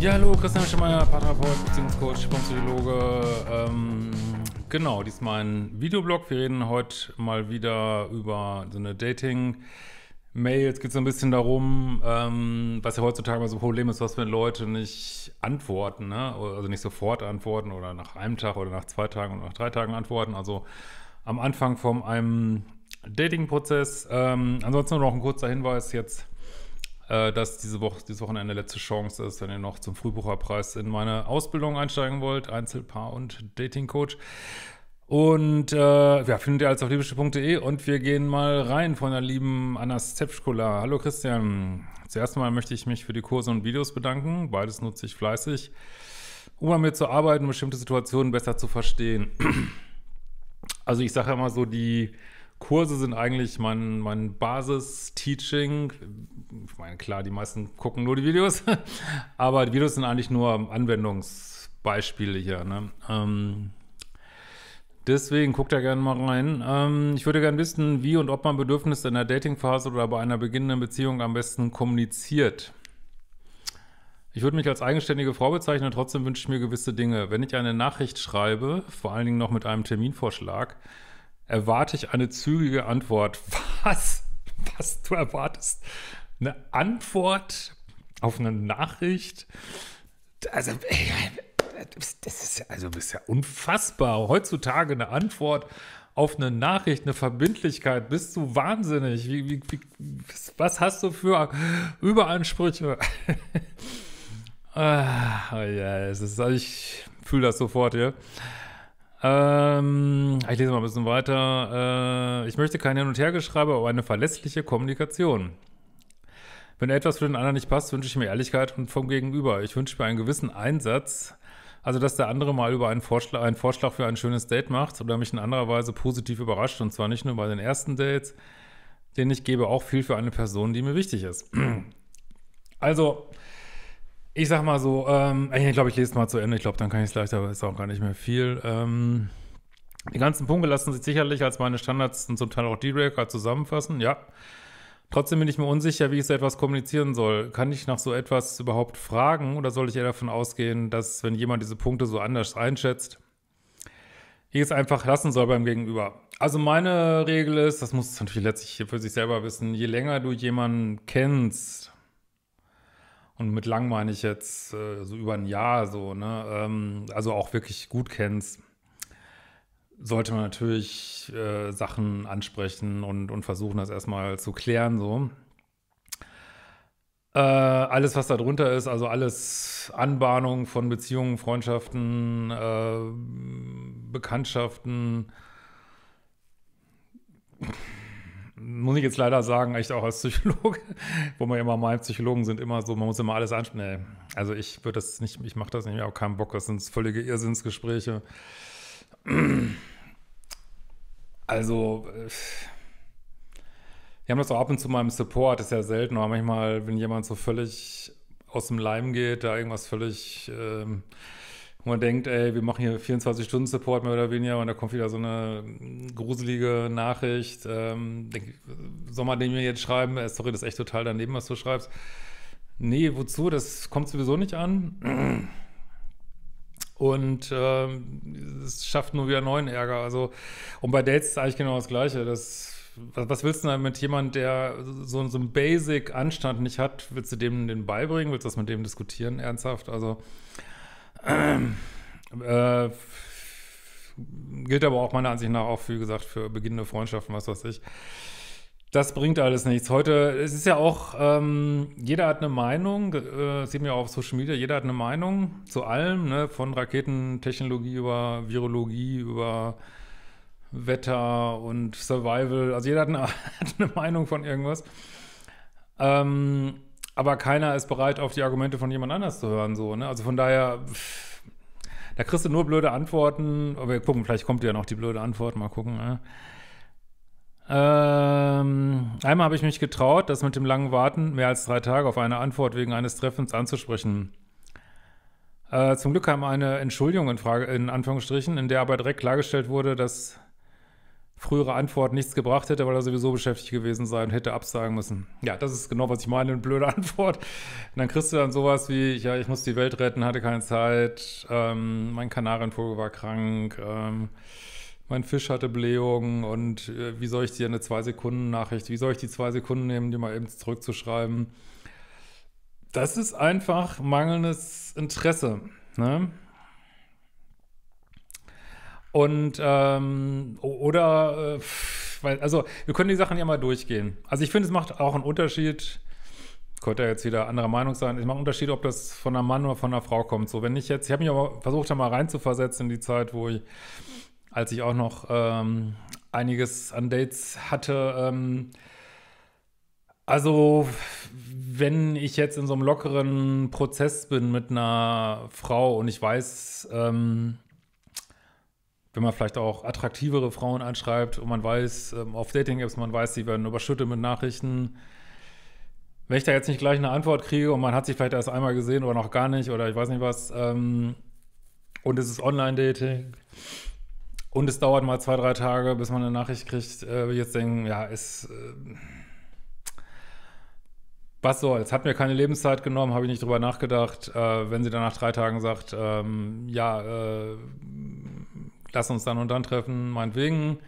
Ja, hallo, Christian Schemeier, Paartherapeut, Beziehungscoach, Psychologe. Ähm, genau, diesmal ein Videoblog. Wir reden heute mal wieder über so eine Dating- mail Mails geht es ein bisschen darum, ähm, was ja heutzutage mal so ein Problem ist, was wenn Leute nicht antworten, ne? also nicht sofort antworten oder nach einem Tag oder nach zwei Tagen oder nach drei Tagen antworten, also am Anfang von einem Dating-Prozess. Ähm, ansonsten noch ein kurzer Hinweis jetzt äh, dass diese Woche, dieses Wochenende letzte Chance ist, wenn ihr noch zum Frühbucherpreis in meine Ausbildung einsteigen wollt, Einzelpaar und Datingcoach. Und äh, ja, findet ihr alles auf liebische.de und wir gehen mal rein von der lieben Anna Stepschkola. Hallo Christian. Zuerst mal möchte ich mich für die Kurse und Videos bedanken. Beides nutze ich fleißig, um an mir zu arbeiten, bestimmte Situationen besser zu verstehen. also ich sage immer so, die Kurse sind eigentlich mein, mein Basis-Teaching. Ich meine, klar, die meisten gucken nur die Videos, aber die Videos sind eigentlich nur Anwendungsbeispiele hier. Ne? Ähm, deswegen guckt da gerne mal rein. Ähm, ich würde gerne wissen, wie und ob man Bedürfnisse in der Datingphase oder bei einer beginnenden Beziehung am besten kommuniziert. Ich würde mich als eigenständige Frau bezeichnen, trotzdem wünsche ich mir gewisse Dinge. Wenn ich eine Nachricht schreibe, vor allen Dingen noch mit einem Terminvorschlag, erwarte ich eine zügige Antwort. Was? Was du erwartest? Eine Antwort auf eine Nachricht? Also, das ist ja, also, das ist ja unfassbar. Heutzutage eine Antwort auf eine Nachricht, eine Verbindlichkeit. Bist du wahnsinnig? Wie, wie, wie, was hast du für Überansprüche? ah, ja, es ist, also, ich fühle das sofort hier. Ja. Ähm, ah, ich lese mal ein bisschen weiter. Äh, ich möchte kein Hin- und Hergeschreibe, aber eine verlässliche Kommunikation. Wenn etwas für den anderen nicht passt, wünsche ich mir Ehrlichkeit und vom Gegenüber. Ich wünsche mir einen gewissen Einsatz, also dass der andere mal über einen Vorschlag, einen Vorschlag für ein schönes Date macht oder mich in anderer Weise positiv überrascht. Und zwar nicht nur bei den ersten Dates, den ich gebe auch viel für eine Person, die mir wichtig ist. also, ich sag mal so, ähm, ich glaube, ich lese es mal zu Ende. Ich glaube, dann kann ich es leichter, aber ist auch gar nicht mehr viel. Ähm, die ganzen Punkte lassen sich sicherlich als meine Standards und zum Teil auch D-Raker zusammenfassen, ja. Trotzdem bin ich mir unsicher, wie ich so etwas kommunizieren soll. Kann ich nach so etwas überhaupt fragen oder soll ich eher davon ausgehen, dass, wenn jemand diese Punkte so anders einschätzt, ich es einfach lassen soll beim Gegenüber? Also meine Regel ist, das muss natürlich letztlich für sich selber wissen, je länger du jemanden kennst, und mit lang meine ich jetzt äh, so über ein Jahr so, ne, ähm, also auch wirklich gut kennst, sollte man natürlich äh, Sachen ansprechen und, und versuchen, das erstmal zu klären, so. Äh, alles, was da drunter ist, also alles Anbahnung von Beziehungen, Freundschaften, äh, Bekanntschaften, muss ich jetzt leider sagen, echt auch als Psychologe, wo man immer meint, Psychologen sind immer so, man muss immer alles ansprechen. Nee, also ich würde das nicht, ich mache das nicht, ich habe keinen Bock, das sind völlige Irrsinnsgespräche. Also, äh, wir haben das auch ab und zu mal im Support, das ist ja selten, aber manchmal, wenn jemand so völlig aus dem Leim geht, da irgendwas völlig... Ähm, wo man denkt, ey, wir machen hier 24-Stunden-Support mehr oder weniger und da kommt wieder so eine gruselige Nachricht. Ähm, denk, soll man den mir jetzt schreiben? Äh, sorry, das ist echt total daneben, was du schreibst. Nee, wozu? Das kommt sowieso nicht an. Und ähm, es schafft nur wieder neuen Ärger. Also, und bei Dates ist eigentlich genau das Gleiche. Das, was, was willst du denn mit jemandem, der so, so einen Basic-Anstand nicht hat? Willst du dem den beibringen? Willst du das mit dem diskutieren? Ernsthaft? Also, ähm. Äh, gilt aber auch meiner Ansicht nach auch, wie gesagt, für beginnende Freundschaften, was weiß ich. Das bringt alles nichts. Heute, es ist ja auch, ähm, jeder hat eine Meinung, äh, sieht man ja auch auf Social Media, jeder hat eine Meinung zu allem, ne? von Raketentechnologie über Virologie, über Wetter und Survival. Also jeder hat eine, hat eine Meinung von irgendwas. Ähm, aber keiner ist bereit, auf die Argumente von jemand anders zu hören. So, ne? Also von daher, pff, da kriegst du nur blöde Antworten. Aber oh, wir gucken, vielleicht kommt ja noch die blöde Antwort. Mal gucken. Ne? Ähm, einmal habe ich mich getraut, das mit dem langen Warten mehr als drei Tage auf eine Antwort wegen eines Treffens anzusprechen. Äh, zum Glück kam eine Entschuldigung in Frage, in Anführungsstrichen, in der aber direkt klargestellt wurde, dass frühere Antwort nichts gebracht hätte, weil er sowieso beschäftigt gewesen sei und hätte absagen müssen. Ja, das ist genau, was ich meine, eine blöde Antwort. Und dann kriegst du dann sowas wie, ja, ich muss die Welt retten, hatte keine Zeit, ähm, mein Kanarienvogel war krank, ähm, mein Fisch hatte Blähungen und äh, wie soll ich dir eine Zwei-Sekunden-Nachricht, wie soll ich die zwei Sekunden nehmen, die mal eben zurückzuschreiben? Das ist einfach mangelndes Interesse, ne? Und ähm, oder äh, weil, also wir können die Sachen ja mal durchgehen. Also ich finde, es macht auch einen Unterschied. Könnte ja jetzt wieder anderer Meinung sein. Es macht einen Unterschied, ob das von einem Mann oder von einer Frau kommt. So, wenn ich jetzt, ich habe mich aber versucht, da mal reinzuversetzen in die Zeit, wo ich, als ich auch noch ähm, einiges an Dates hatte, ähm, also, wenn ich jetzt in so einem lockeren Prozess bin mit einer Frau und ich weiß, ähm, wenn man vielleicht auch attraktivere Frauen anschreibt und man weiß, ähm, auf Dating-Apps, man weiß, die werden überschüttet mit Nachrichten. Wenn ich da jetzt nicht gleich eine Antwort kriege und man hat sich vielleicht erst einmal gesehen oder noch gar nicht oder ich weiß nicht was, ähm, und es ist Online-Dating und es dauert mal zwei, drei Tage, bis man eine Nachricht kriegt, äh, jetzt denken, ja, es. Äh, was es Hat mir keine Lebenszeit genommen, habe ich nicht drüber nachgedacht. Äh, wenn sie dann nach drei Tagen sagt, ähm, ja, äh, lass uns dann und dann treffen, meinetwegen.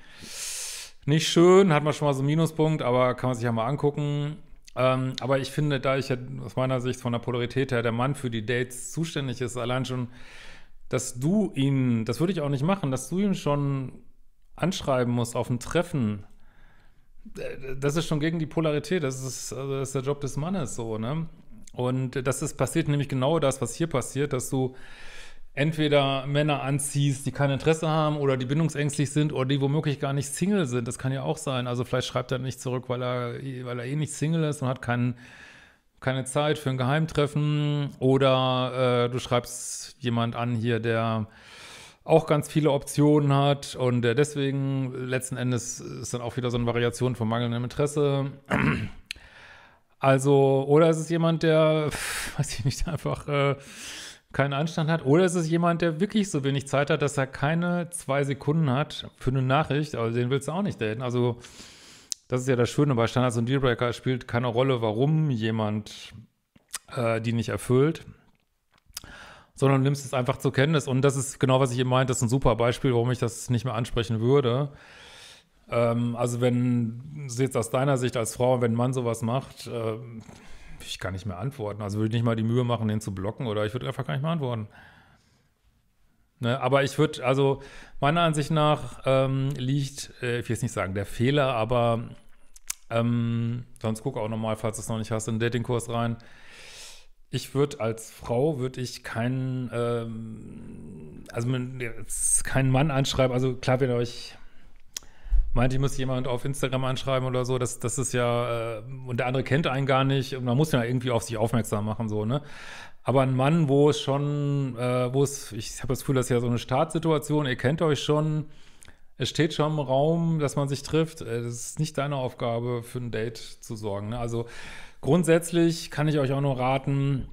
Nicht schön, hat man schon mal so einen Minuspunkt, aber kann man sich ja mal angucken. Ähm, aber ich finde, da ich ja aus meiner Sicht von der Polarität her der Mann für die Dates zuständig ist, allein schon, dass du ihn, das würde ich auch nicht machen, dass du ihn schon anschreiben musst auf ein Treffen, äh, das ist schon gegen die Polarität, das ist, also das ist der Job des Mannes so, ne? Und das ist, passiert nämlich genau das, was hier passiert, dass du entweder Männer anziehst, die kein Interesse haben oder die bindungsängstlich sind oder die womöglich gar nicht Single sind. Das kann ja auch sein. Also vielleicht schreibt er nicht zurück, weil er, weil er eh nicht Single ist und hat keinen, keine Zeit für ein Geheimtreffen. Oder äh, du schreibst jemand an hier, der auch ganz viele Optionen hat und der deswegen letzten Endes ist dann auch wieder so eine Variation von mangelndem Interesse. Also, oder ist es jemand, der, weiß ich nicht, einfach äh, keinen Anstand hat. Oder ist es jemand, der wirklich so wenig Zeit hat, dass er keine zwei Sekunden hat für eine Nachricht? Also den willst du auch nicht daten. Also das ist ja das Schöne bei Standards und Dealbreaker es spielt keine Rolle, warum jemand äh, die nicht erfüllt, sondern du nimmst es einfach zur Kenntnis. Und das ist genau, was ich eben meinte. Das ist ein super Beispiel, warum ich das nicht mehr ansprechen würde. Ähm, also wenn, jetzt aus deiner Sicht als Frau, wenn ein Mann sowas macht, äh, ich kann nicht mehr antworten. Also würde ich nicht mal die Mühe machen, den zu blocken oder ich würde einfach gar nicht mehr antworten. Ne, aber ich würde, also meiner Ansicht nach ähm, liegt, äh, ich will es nicht sagen, der Fehler, aber ähm, sonst guck auch nochmal, falls du es noch nicht hast, in den Datingkurs rein. Ich würde als Frau, würde ich keinen, ähm, also keinen Mann anschreiben. Also klar, wenn ihr euch meinte ich, muss jemand auf Instagram anschreiben oder so, das, das ist ja, äh, und der andere kennt einen gar nicht und man muss ja irgendwie auf sich aufmerksam machen, so, ne? Aber ein Mann, wo es schon, äh, wo es, ich habe das Gefühl, das ist ja so eine Startsituation, ihr kennt euch schon, es steht schon im Raum, dass man sich trifft. Äh, das ist nicht deine Aufgabe, für ein Date zu sorgen. Ne? Also grundsätzlich kann ich euch auch nur raten,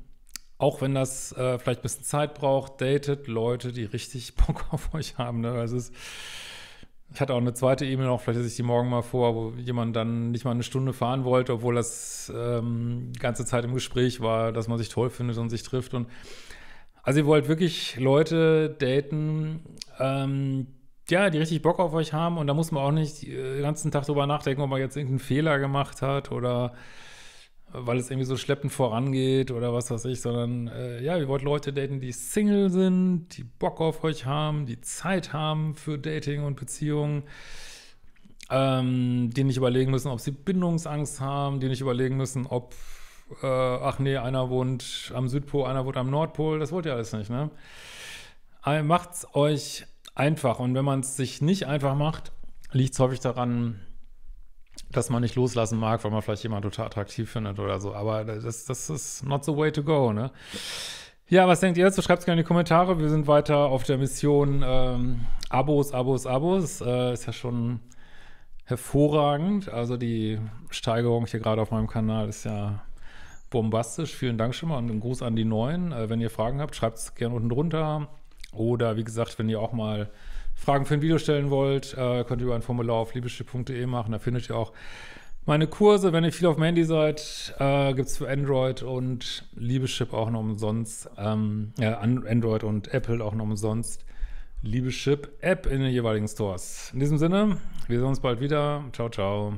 auch wenn das äh, vielleicht ein bisschen Zeit braucht, datet Leute, die richtig Bock auf euch haben. Ne? Das also ist ich hatte auch eine zweite Ebene noch, vielleicht lese ich die morgen mal vor, wo jemand dann nicht mal eine Stunde fahren wollte, obwohl das ähm, ganze Zeit im Gespräch war, dass man sich toll findet und sich trifft. Und also ihr wollt wirklich Leute daten, ähm, ja, die richtig Bock auf euch haben und da muss man auch nicht äh, den ganzen Tag drüber nachdenken, ob man jetzt irgendeinen Fehler gemacht hat oder weil es irgendwie so schleppend vorangeht oder was weiß ich, sondern äh, ja, ihr wollt Leute daten, die Single sind, die Bock auf euch haben, die Zeit haben für Dating und Beziehungen, ähm, die nicht überlegen müssen, ob sie Bindungsangst haben, die nicht überlegen müssen, ob, äh, ach nee, einer wohnt am Südpol, einer wohnt am Nordpol, das wollt ihr alles nicht, ne? Äh, macht's euch einfach und wenn man es sich nicht einfach macht, liegt es häufig daran, dass man nicht loslassen mag, weil man vielleicht jemanden total attraktiv findet oder so. Aber das, das ist not the way to go, ne? Ja, was denkt ihr dazu? Schreibt es gerne in die Kommentare. Wir sind weiter auf der Mission ähm, Abos, Abos, Abos. Äh, ist ja schon hervorragend. Also die Steigerung hier gerade auf meinem Kanal ist ja bombastisch. Vielen Dank schon mal und einen Gruß an die Neuen. Äh, wenn ihr Fragen habt, schreibt es gerne unten drunter. Oder wie gesagt, wenn ihr auch mal Fragen für ein Video stellen wollt, äh, könnt ihr über ein Formular auf liebeschiff.de machen. Da findet ihr auch meine Kurse. Wenn ihr viel auf dem Handy seid, äh, gibt es für Android und Liebeschip auch noch umsonst. Ähm, äh, Android und Apple auch noch umsonst. Liebeschip-App in den jeweiligen Stores. In diesem Sinne, wir sehen uns bald wieder. Ciao, ciao.